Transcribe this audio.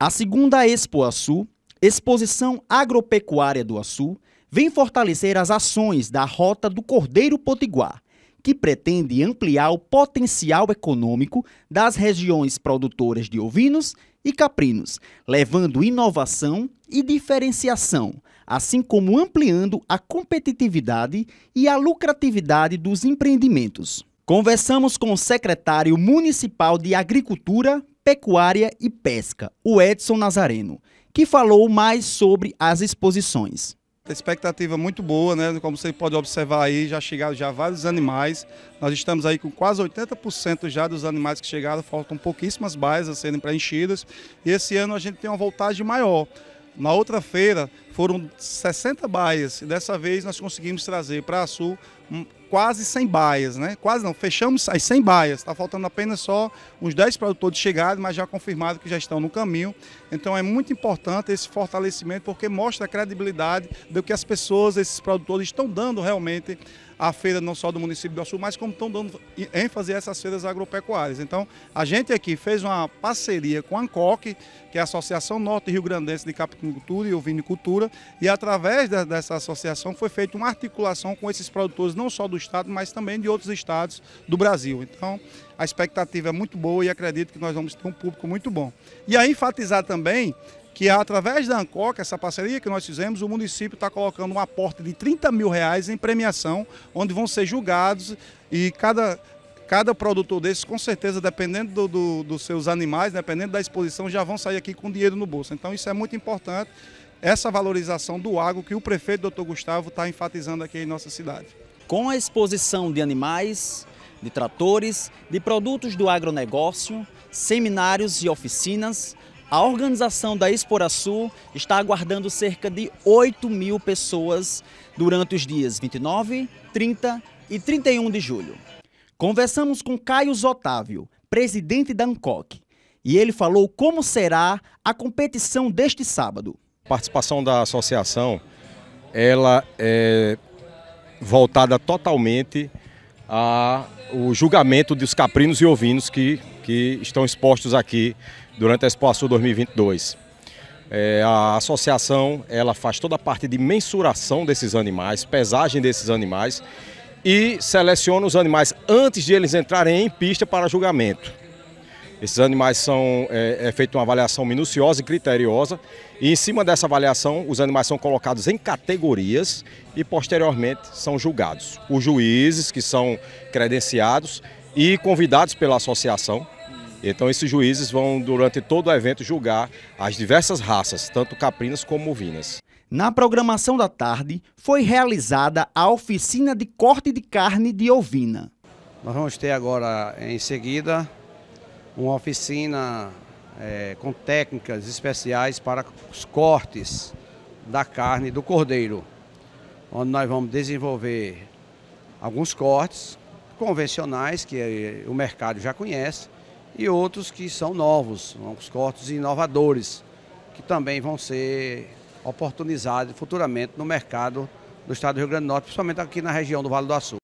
A segunda Expo Açu, Exposição Agropecuária do Açu, vem fortalecer as ações da Rota do Cordeiro Potiguar, que pretende ampliar o potencial econômico das regiões produtoras de ovinos e caprinos, levando inovação e diferenciação, assim como ampliando a competitividade e a lucratividade dos empreendimentos. Conversamos com o secretário municipal de Agricultura, pecuária e pesca, o Edson Nazareno, que falou mais sobre as exposições. A expectativa muito boa, né? Como você pode observar aí, já chegaram já vários animais. Nós estamos aí com quase 80% já dos animais que chegaram, faltam pouquíssimas baias a serem preenchidas. E esse ano a gente tem uma voltagem maior. Na outra feira, foram 60 baias e dessa vez nós conseguimos trazer para a Sul hum, quase 100 baias, né? Quase não, fechamos as 100 baias. Está faltando apenas só uns 10 produtores chegados, mas já confirmado que já estão no caminho. Então é muito importante esse fortalecimento porque mostra a credibilidade do que as pessoas, esses produtores estão dando realmente à feira não só do município do Sul, mas como estão dando ênfase a essas feiras agropecuárias. Então a gente aqui fez uma parceria com a ANCOC, que é a Associação Norte Rio Grandense de Capicultura e Ovinicultura, e através dessa associação foi feita uma articulação com esses produtores não só do estado, mas também de outros estados do Brasil. Então, a expectativa é muito boa e acredito que nós vamos ter um público muito bom. E a enfatizar também que através da ANCOC, é essa parceria que nós fizemos, o município está colocando um aporte de 30 mil reais em premiação, onde vão ser julgados e cada cada produtor desses, com certeza, dependendo do, do, dos seus animais, dependendo da exposição, já vão sair aqui com dinheiro no bolso. Então isso é muito importante essa valorização do agro que o prefeito doutor Gustavo está enfatizando aqui em nossa cidade. Com a exposição de animais, de tratores, de produtos do agronegócio, seminários e oficinas, a organização da Exporaçu está aguardando cerca de 8 mil pessoas durante os dias 29, 30 e 31 de julho. Conversamos com Caio Otávio, presidente da ANCOC, e ele falou como será a competição deste sábado participação da associação ela é voltada totalmente ao julgamento dos caprinos e ovinos que, que estão expostos aqui durante a Expo 2022. É, a associação ela faz toda a parte de mensuração desses animais, pesagem desses animais e seleciona os animais antes de eles entrarem em pista para julgamento. Esses animais são é, é feita uma avaliação minuciosa e criteriosa e em cima dessa avaliação os animais são colocados em categorias e posteriormente são julgados. Os juízes que são credenciados e convidados pela associação. Então esses juízes vão durante todo o evento julgar as diversas raças, tanto caprinas como ovinas. Na programação da tarde foi realizada a oficina de corte de carne de ovina. Nós vamos ter agora em seguida uma oficina é, com técnicas especiais para os cortes da carne do cordeiro, onde nós vamos desenvolver alguns cortes convencionais que é, o mercado já conhece e outros que são novos, uns cortes inovadores, que também vão ser oportunizados futuramente no mercado do estado do Rio Grande do Norte, principalmente aqui na região do Vale do Açu.